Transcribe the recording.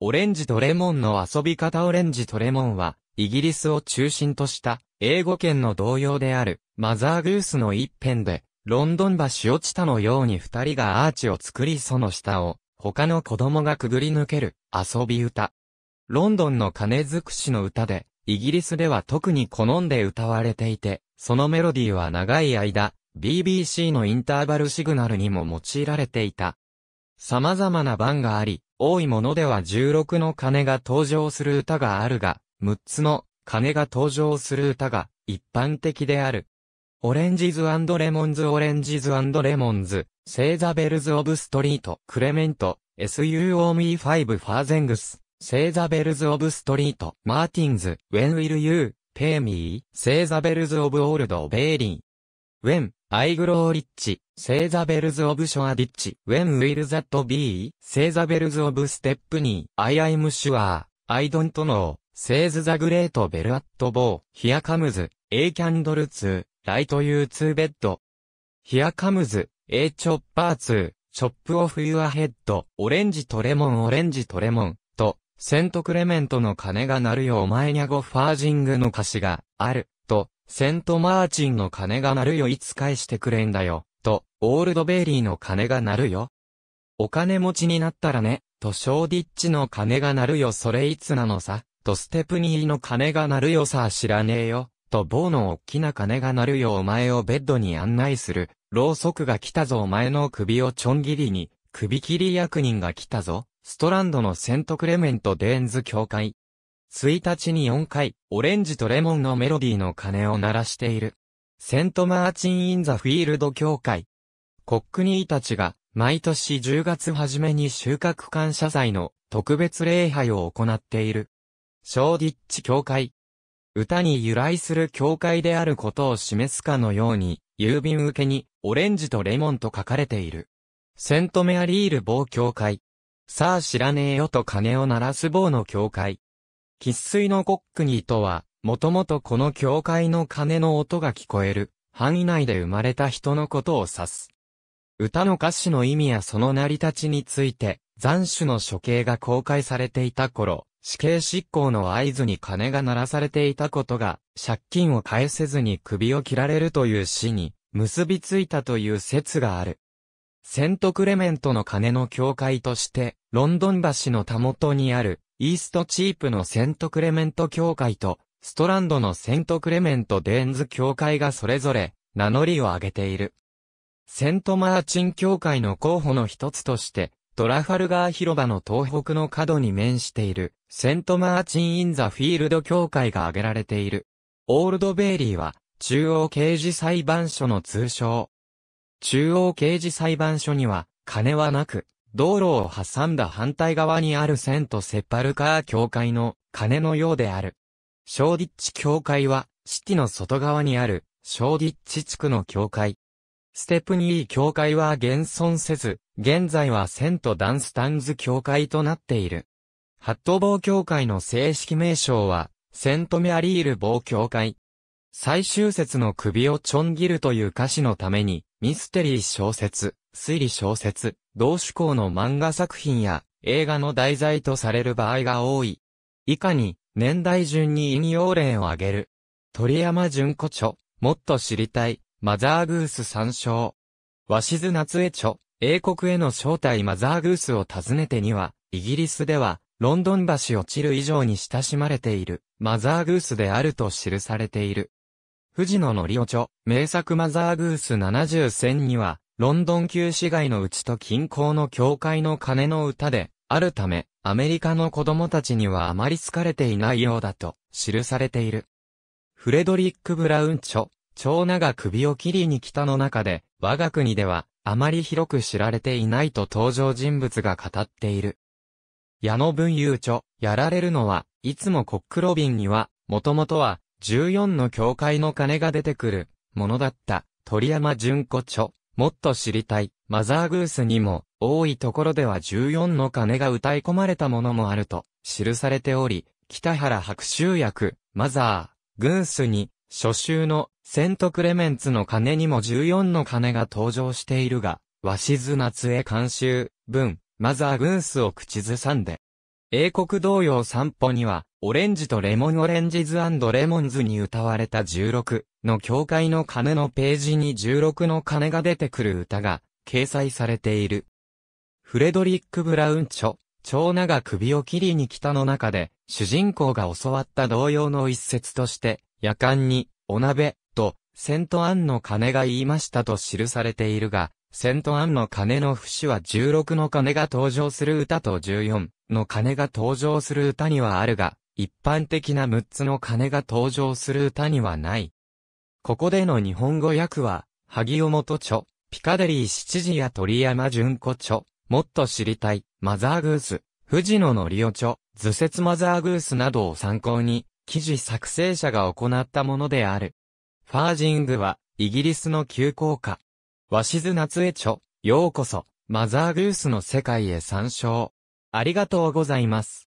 オレンジとレモンの遊び方オレンジとレモンは、イギリスを中心とした英語圏の同様であるマザーグースの一辺で、ロンドン橋落ちたのように二人がアーチを作りその下を他の子供がくぐり抜ける遊び歌。ロンドンの金づくしの歌で、イギリスでは特に好んで歌われていて、そのメロディーは長い間、BBC のインターバルシグナルにも用いられていた。様々な版があり、多いものでは16の鐘が登場する歌があるが、6つの鐘が登場する歌が一般的である。オレンジズレモンズオレンジズレモンズ、セーザベルズオブストリート、クレメント、SUOME5 ファーゼングス、セーザベルズオブストリート、マーティンズ、When will you, pay me? セーザベルズオブオールドベーリー。When, アイグローリッチ、セイザベルズ・オブ・ショア・ディッチ、ウェン・ウィル・ザット・ビー、セイザベルズ・オブ・ステップニー、アイ・アイ・ム・シュアー、アイ・ドント・ノー、セイズ・ザ・グレート・ベル・アット・ボー、ヒア・カムズ、エイ・キャンドル・ツー、ライト・ユー・ツー・ベッド。ヒア・カムズ、エイ・チョッパー・ツー、チョップ・オフ・ユア・ヘッド、オレンジ・トレモン・オレンジ・トレモン、と、セント・クレメントの鐘が鳴るよお前にゃご・ファージングの歌詞がある。セントマーチンの鐘が鳴るよいつ返してくれんだよ、と、オールドベイリーの鐘が鳴るよ。お金持ちになったらね、とショーディッチの鐘が鳴るよそれいつなのさ、とステプニーの鐘が鳴るよさあ知らねえよ、と某のおっきな鐘が鳴るよお前をベッドに案内する、ろうそくが来たぞお前の首をちょん切りに、首切り役人が来たぞ、ストランドのセントクレメント・デーンズ教会。1日に4回、オレンジとレモンのメロディーの鐘を鳴らしている。セントマーチン・イン・ザ・フィールド協会。コックニーたちが、毎年10月初めに収穫感謝祭の特別礼拝を行っている。ショーディッチ協会。歌に由来する教会であることを示すかのように、郵便受けに、オレンジとレモンと書かれている。セントメアリール某教会。さあ知らねえよと鐘を鳴らす某の教会。喫水のコックニーとは、もともとこの教会の鐘の音が聞こえる、範囲内で生まれた人のことを指す。歌の歌詞の意味やその成り立ちについて、残首の処刑が公開されていた頃、死刑執行の合図に鐘が鳴らされていたことが、借金を返せずに首を切られるという死に、結びついたという説がある。セントクレメントの鐘の教会として、ロンドン橋のたもとにある、イーストチープのセントクレメント教会と、ストランドのセントクレメント・デーンズ教会がそれぞれ、名乗りを上げている。セント・マーチン教会の候補の一つとして、トラファルガー広場の東北の角に面している、セント・マーチン・イン・ザ・フィールド教会が挙げられている。オールド・ベイリーは、中央刑事裁判所の通称。中央刑事裁判所には、金はなく、道路を挟んだ反対側にあるセント・セパルカー教会の鐘のようである。ショーディッチ教会は、シティの外側にある、ショーディッチ地区の教会。ステプニー教会は現存せず、現在はセント・ダンスタンズ教会となっている。ハット坊教会の正式名称は、セント・メアリール坊教会。最終節の首をちょん切るという歌詞のために、ミステリー小説、推理小説、同志校の漫画作品や映画の題材とされる場合が多い。以下に、年代順に引用例を挙げる。鳥山淳子著、もっと知りたい、マザーグース参照。鷲津夏江著、英国への招待マザーグースを訪ねてには、イギリスでは、ロンドン橋を散る以上に親しまれている、マザーグースであると記されている。藤野のりお著、名作マザーグース70選には、ロンドン旧市街のうちと近郊の教会の鐘の歌で、あるため、アメリカの子供たちにはあまり好かれていないようだと、記されている。フレドリック・ブラウン著、長長首を切りに来たの中で、我が国では、あまり広く知られていないと登場人物が語っている。矢野文雄著、やられるのは、いつもコックロビンには、もともとは、14の教会の鐘が出てくる、ものだった、鳥山淳子著、もっと知りたい、マザーグースにも、多いところでは14の鐘が歌い込まれたものもあると、記されており、北原白秋役、マザー、グースに、初秋の、セントクレメンツの鐘にも14の鐘が登場しているが、鷲津夏江監修、文、マザーグースを口ずさんで。英国同様散歩には、オレンジとレモンオレンジズレモンズに歌われた16の教会の鐘のページに16の鐘が出てくる歌が掲載されている。フレドリック・ブラウンチョ、長が首を切りに来たの中で、主人公が教わった同様の一節として、夜間に、お鍋、と、セントアンの鐘が言いましたと記されているが、セントアンの鐘の節は16の鐘が登場する歌と14の鐘が登場する歌にはあるが、一般的な6つの鐘が登場する歌にはない。ここでの日本語訳は、萩尾元著、ピカデリー七時や鳥山純子著、もっと知りたい、マザーグース、藤野のりお著、図説マザーグースなどを参考に、記事作成者が行ったものである。ファージングは、イギリスの急降下。鷲津夏江著、ようこそ、マザーグースの世界へ参照。ありがとうございます。